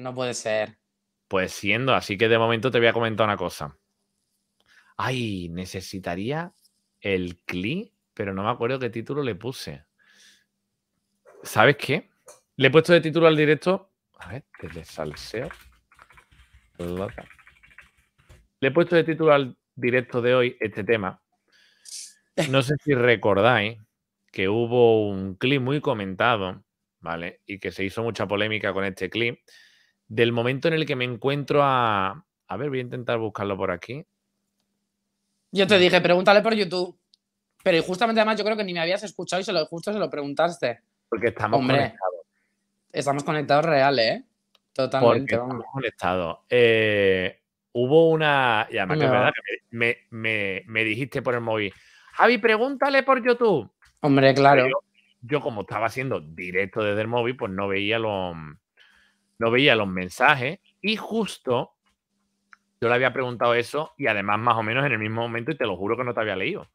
No puede ser. Pues siendo, así que de momento te voy a comentar una cosa. Ay, necesitaría el CLI, pero no me acuerdo qué título le puse. ¿Sabes qué? Le he puesto de título al directo. A ver, desde Salseo. Le he puesto de título al directo de hoy este tema. No sé si recordáis que hubo un clip muy comentado, ¿vale? Y que se hizo mucha polémica con este clip, del momento en el que me encuentro a... A ver, voy a intentar buscarlo por aquí. Yo te mm. dije, pregúntale por YouTube. Pero justamente además yo creo que ni me habías escuchado y justo se lo preguntaste. Porque estamos conectados. Estamos conectados reales, ¿eh? Totalmente. Porque estamos conectados. Eh, hubo una... Y además que verdad que me, dijiste por el móvil, Javi, pregúntale por YouTube. Hombre, claro. Yo, como estaba haciendo directo desde el móvil, pues no veía lo no veía los mensajes y justo yo le había preguntado eso y además más o menos en el mismo momento y te lo juro que no te había leído.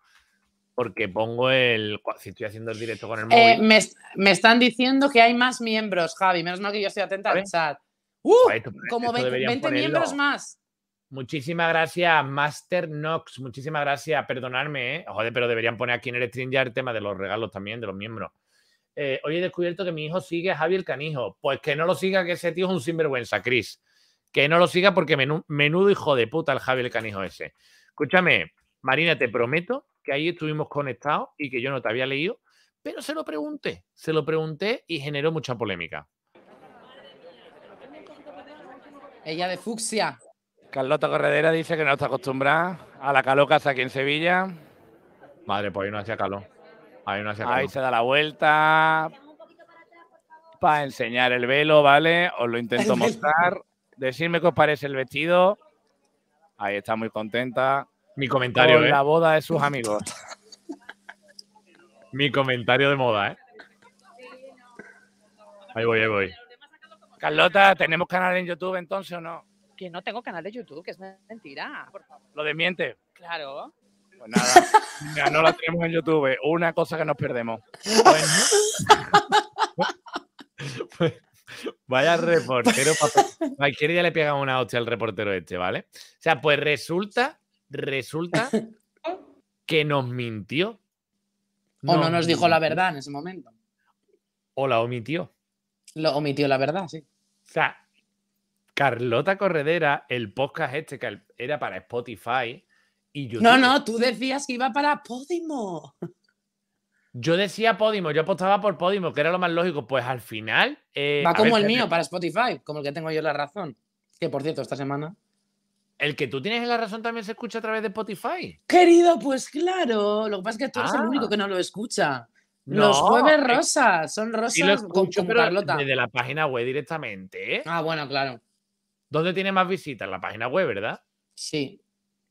Porque pongo el... Si estoy haciendo el directo con el eh, móvil... me, están diciendo que hay más miembros, Javi. Menos mal que yo estoy atenta al chat. Pues ¡Uh! Pues, como 20, miembros más. Muchísimas gracias, Master Nox. Muchísimas gracias. Perdonadme, ¿eh? Joder, pero deberían poner aquí en el stream ya el tema de los regalos también, de los miembros. Eh, hoy he descubierto que mi hijo sigue a Javier Canijo. Pues que no lo siga, que ese tío es un sinvergüenza, Cris. Que no lo siga porque menudo hijo de puta el Javier Canijo ese. Escúchame, Marina, te prometo que ahí estuvimos conectados y que yo no te había leído, pero se lo pregunté, se lo pregunté y generó mucha polémica. Ella de fucsia. Carlota Corredera dice que no está acostumbrada a la calor aquí en Sevilla. Madre, pues no hacía calor. Ahí, se da la vuelta. Para enseñar el velo, ¿vale? Os lo intento mostrar. Decidme qué os parece el vestido. Ahí está muy contenta. Mi comentario. de la ¿eh? boda de sus amigos. Mi comentario de moda, ¿eh? Ahí voy, ahí voy. Carlota, ¿tenemos canal en YouTube entonces o no? Que no tengo canal de YouTube, que es mentira. ¿Lo desmiente? Claro. Pues nada, no la tenemos en YouTube. Una cosa que nos perdemos. Pues, vaya reportero. Cualquier día le pegamos una hostia al reportero este, ¿vale? O sea, pues resulta, resulta que nos mintió. o no nos dijo la verdad en ese momento. O la omitió. Lo omitió la verdad, sí. O sea, Carlota Corredera, el podcast este que era para Spotify, no, no, tú decías que iba para Podimo. Yo decía Podimo, yo apostaba por Podimo, que era lo más lógico. Pues al final. Eh, Va como el mío para Spotify, como el que tengo yo la razón. Que por cierto, esta semana. ¿El que tú tienes la razón también se escucha a través de Spotify? Querido, pues claro. Lo que pasa es que tú eres el ah. único que no lo escucha. los jueves eh, rosas, son rosas sí escucho, con, pero Desde la página web directamente. ¿eh? Ah, bueno, claro. ¿Dónde tiene más visitas? La página web, ¿verdad? Sí.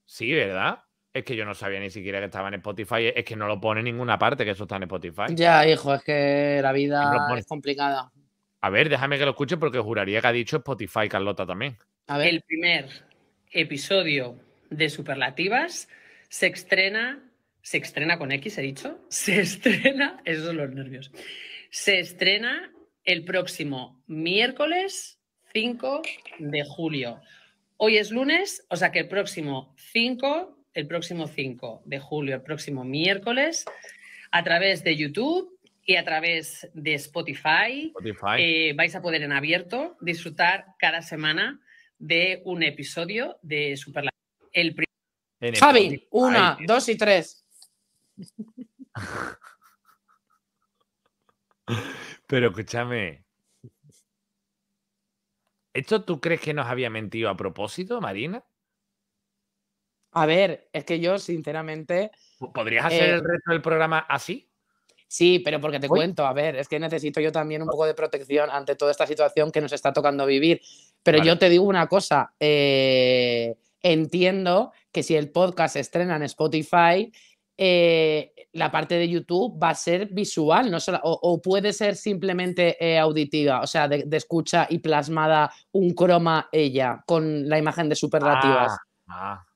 Sí, ¿verdad? Es que yo no sabía ni siquiera que estaba en Spotify. Es que no lo pone en ninguna parte que eso está en Spotify. Ya, hijo, es que la vida es complicada. A ver, déjame que lo escuche porque juraría que ha dicho Spotify Carlota también. El primer episodio de Superlativas se estrena, se estrena con X, he dicho. Se estrena, esos son los nervios. Se estrena el próximo miércoles 5 de julio. Hoy es lunes, o sea que el próximo 5, el próximo 5 de julio, el próximo miércoles, a través de YouTube y a través de Spotify, eh, vais a poder en abierto disfrutar cada semana de un episodio de Super el Javi, una, dos y tres. Pero escúchame, ¿Esto tú crees que nos había mentido a propósito, Marina? A ver, es que yo, sinceramente. ¿Podrías hacer eh el resto del programa así? Sí, pero porque te cuento, a ver, es que necesito yo también un poco de protección ante toda esta situación que nos está tocando vivir. Pero yo te digo una cosa, eh, entiendo que si el podcast se estrena en Spotify, eh, la parte de YouTube va a ser visual, no solo, o, puede ser simplemente eh, auditiva, o sea, de, escucha y plasmada un croma ella con la imagen de superlativas. Ah, ah. Eh,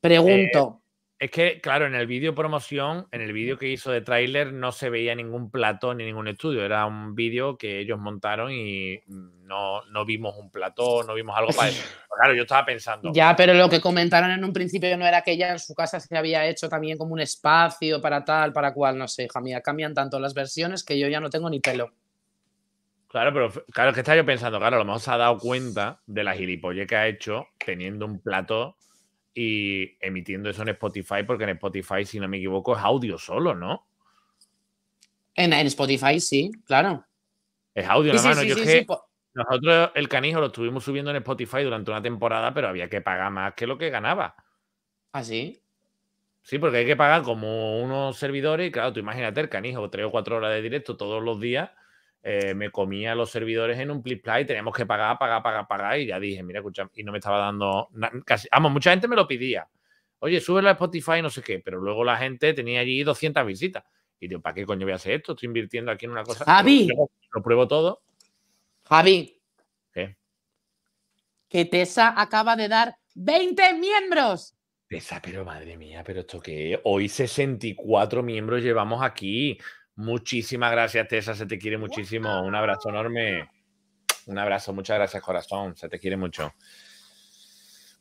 Pregunto, es que, claro, en el vídeo promoción, en el vídeo que hizo de tráiler, no se veía ningún plató ni ningún estudio. Era un vídeo que ellos montaron y no, no vimos un plató, no vimos algo para eso. Claro, yo estaba pensando. Ya, pero lo que comentaron en un principio no era que ella en su casa se había hecho también como un espacio para tal, para cual, no sé, hija Cambian tanto las versiones que yo ya no tengo ni pelo. Claro, pero claro, es que estaba yo pensando, claro, lo mejor se ha dado cuenta de la gilipolle que ha hecho teniendo un plató y emitiendo eso en Spotify, porque en Spotify, si no me equivoco, es audio solo, ¿no? En, en Spotify sí, claro. Es audio, nada Yo nosotros el canijo lo estuvimos subiendo en Spotify durante una temporada, pero había que pagar más que lo que ganaba. ¿Ah, sí? Sí, porque hay que pagar como unos servidores y claro, tú imagínate el canijo, tres o cuatro horas de directo todos los días eh, me comía los servidores en un PLI, y teníamos que pagar, pagar, pagar, pagar, y ya dije, mira, escucha, y no me estaba dando casi, vamos, mucha gente me lo pedía, oye, sube la Spotify, no sé qué, pero luego la gente tenía allí 200 visitas, y digo, ¿para qué coño voy a hacer esto? Estoy invirtiendo aquí en una cosa. Javi. Lo pruebo, todo. Javi. ¿Qué? Que Tessa acaba de dar 20 miembros. Tessa, pero madre mía, pero esto que hoy 64 miembros llevamos aquí. Muchísimas gracias, Tessa. Se te quiere muchísimo. Un abrazo enorme. Un abrazo. Muchas gracias, corazón. Se te quiere mucho.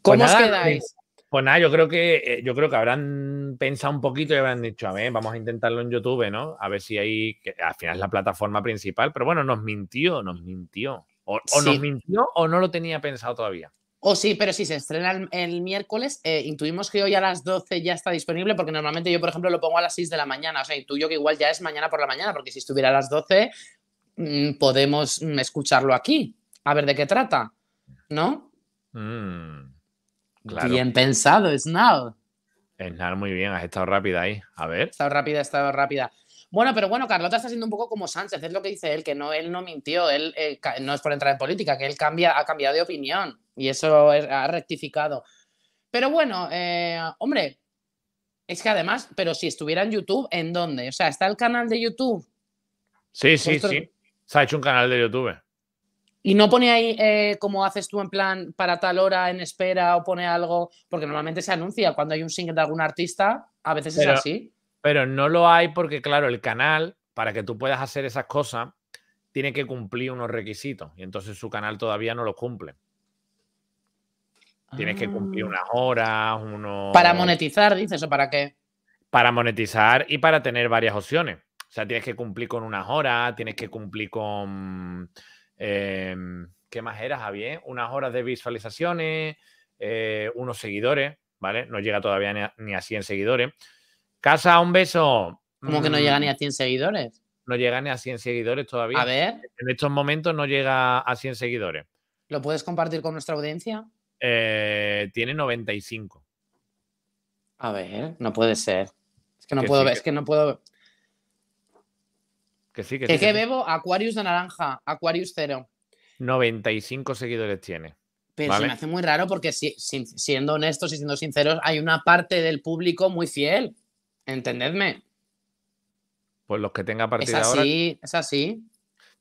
Pues ¿Cómo os quedáis? Pues nada, yo creo que eh, yo creo que habrán pensado un poquito y habrán dicho, a ver, vamos a intentarlo en YouTube, ¿no? A ver si hay, al final es la plataforma principal, pero bueno, nos mintió, nos mintió. O, nos mintió o no lo tenía pensado todavía. O sí, pero si se estrena el, miércoles. Eh, intuimos que hoy a las 12 ya está disponible, porque normalmente yo, por ejemplo, lo pongo a las 6 de la mañana. O sea, intuyo que igual ya es mañana por la mañana, porque si estuviera a las 12, mm, podemos mm, escucharlo aquí. A ver de qué trata, ¿no? Mm, bien pensado, es Snarl, muy bien, has estado rápida ahí. A ver. He estado rápida, he estado rápida. Bueno, pero bueno, Carlota está siendo un poco como Sánchez, es lo que dice él, que no, él no mintió, él eh, no es por entrar en política, que él cambia, ha cambiado de opinión y eso ha rectificado. Pero bueno, eh, hombre, es que además, pero si estuviera en YouTube, ¿en dónde? O sea, ¿está el canal de YouTube? Sí, sí, sí. Se ha hecho un canal de YouTube. Y no pone ahí eh, como haces tú en plan para tal hora en espera o pone algo, porque normalmente se anuncia cuando hay un single de algún artista, a veces es así. Pero no lo hay porque, claro, el canal, para que tú puedas hacer esas cosas, tiene que cumplir unos requisitos. Y entonces su canal todavía no los cumple. Tienes que cumplir ah. unas horas, unos... Para monetizar, dices, ¿o para qué? Para monetizar y para tener varias opciones. O sea, tienes que cumplir con unas horas, tienes que cumplir con... Em, ¿Qué más era, Javier? Unas horas de visualizaciones, eh, unos seguidores, ¿vale? No llega todavía ni ni a 100 seguidores. Casa, un beso. Como que no mm. llega ni a 100 seguidores? No llega ni a 100 seguidores todavía. A ver. En estos momentos no llega a 100 seguidores. ¿Lo puedes compartir con nuestra audiencia? Eh, tiene 95. A ver, no puede ser. Es que no puedo ver, es que no puedo. Que sí, que, ¿Qué bebo? Aquarius de naranja, Aquarius cero. 95 seguidores tiene. Pero se me hace muy raro porque si, siendo honestos y siendo sinceros, hay una parte del público muy fiel. Entendedme. Pues los que tenga a partir es ahora. Es así.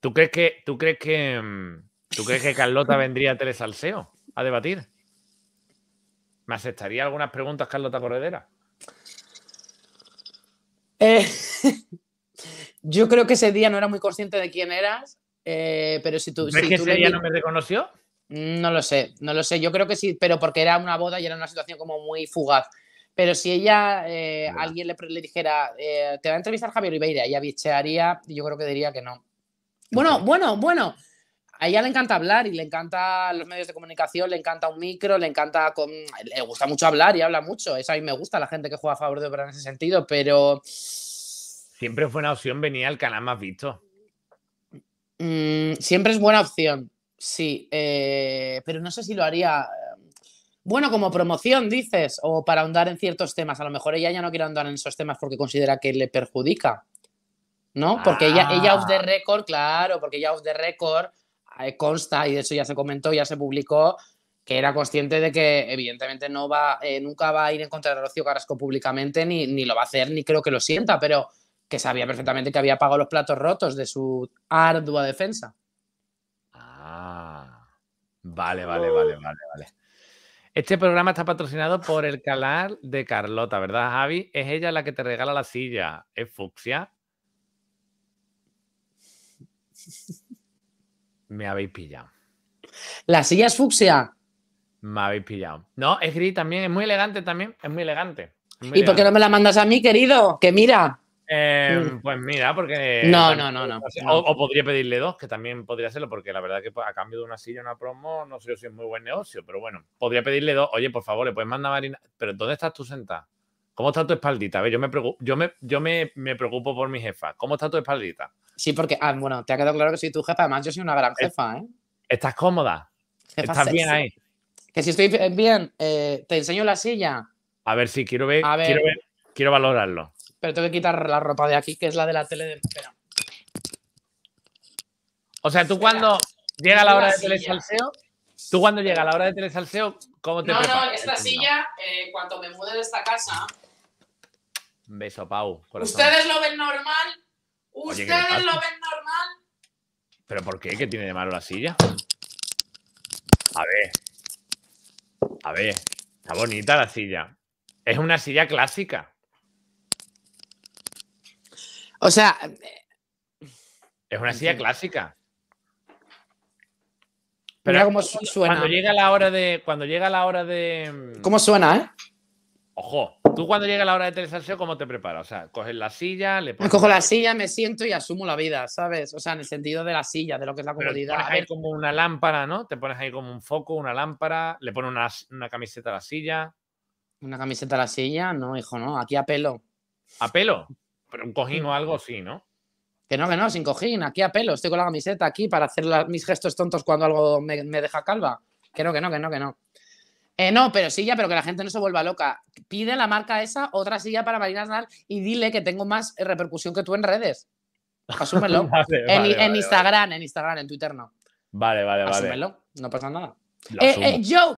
¿Tú crees que, tú crees que, mm, tú crees que Carlota vendría a Telesalseo a debatir? ¿Me aceptaría algunas preguntas, Carlota Corredera? Eh, yo creo que ese día no era muy consciente de quién eras, eh, pero si tú. que ese día no me reconoció? Mm, no lo sé, no lo sé. Yo creo que sí, pero porque era una boda y era una situación como muy fugaz. Pero si ella, eh, alguien le, dijera, eh, te va a entrevistar Javier Ribeira, ella bichearía yo creo que diría que no. Bueno, bueno, bueno. A ella le encanta hablar y le encanta los medios de comunicación, le encanta un micro, le encanta. Con... Le gusta mucho hablar y habla mucho. Eso a mí me gusta, la gente que juega a favor de obra en ese sentido, pero. Siempre fue una opción venir al canal más visto. Mm, siempre es buena opción, sí. Eh, pero no sé si lo haría bueno, como promoción, dices, o para ahondar en ciertos temas. A lo mejor ella ya no quiere ahondar en esos temas porque considera que le perjudica. ¿No? Porque ella, ella off the ah. record, claro, porque ella off the record eh, consta, y de eso ya se comentó, ya se publicó, que era consciente de que evidentemente no va, eh, nunca va a ir en contra de Rocío Carrasco públicamente, ni, ni, lo va a hacer, ni creo que lo sienta, pero que sabía perfectamente que había pagado los platos rotos de su ardua defensa. Ah, vale, vale, vale, vale, vale. Este programa está patrocinado por el canal de Carlota, ¿verdad, Javi? Es ella la que te regala la silla. ¿Es fucsia? Me habéis pillado. ¿La silla es fucsia? Me habéis pillado. No, es gris también, es muy elegante también, es muy elegante. ¿Y por qué no me la mandas a mí, querido? Que mira. Em, pues mira, porque. No, no, no, no. O, podría pedirle dos, que también podría hacerlo, porque la verdad que pues, a cambio de una silla, una promo, no sé si es muy buen negocio, pero bueno, podría pedirle dos. Oye, por favor, le puedes mandar Marina. Pero ¿dónde estás tú sentada? ¿Cómo está tu espaldita? A ver, yo me preocupo, yo me, yo me, preocupo por mi jefa. ¿Cómo está tu espaldita? Sí, porque, ah, bueno, te ha quedado claro que soy tu jefa. Además, yo soy una gran jefa, ¿eh? ¿Estás cómoda? ¿Estás bien ahí? Que si estoy bien, eh, te enseño la silla. A ver, si sí, quiero Quiero ver, quiero valorarlo. Pero tengo que quitar la ropa de aquí, que es la de la tele de... Espera. O sea, tú cuando llega la hora de telesalseo, tú cuando llega la hora de telesalseo, ¿cómo te No, preparas? no, esta silla, eh, cuando me mude de esta casa... beso, Pau. Ustedes lo ven normal. Ustedes lo ven normal. ¿Pero por qué? ¿Qué tiene de malo la silla? A ver. A ver. Está bonita la silla. Es una silla clásica. O sea. Es una silla clásica. Pero Mira cómo suena. Cuando llega la hora de. Cuando llega la hora de. Mm, ¿Cómo suena, eh? Ojo, tú cuando llega la hora de telesalseo, ¿cómo te preparas? O sea, coges la silla, le pones. Cojo la silla, me siento y asumo la vida, ¿sabes? O sea, en el sentido de la silla, de lo que es la comodidad. te ahí como una lámpara, ¿no? Te pones ahí como un foco, una lámpara, le pones una, una camiseta a la silla. ¿Una camiseta a la silla? No, hijo, no. Aquí a pelo. ¿A pelo? Pero un cojín o algo sí, ¿no? Que no, que no, sin cojín, aquí a pelo, estoy con la camiseta aquí para hacer mis gestos tontos cuando algo me, deja calva. Que no, que no, que no, que no. Eh, no, pero silla, pero que la gente no se vuelva loca. Pide la marca esa, otra silla para Marina Aznar y dile que tengo más eh, repercusión que tú en redes. Asúmelo. en, Instagram, en Instagram, en Twitter no. Vale, vale, vale. Asúmelo, no pasa nada. Eh, yo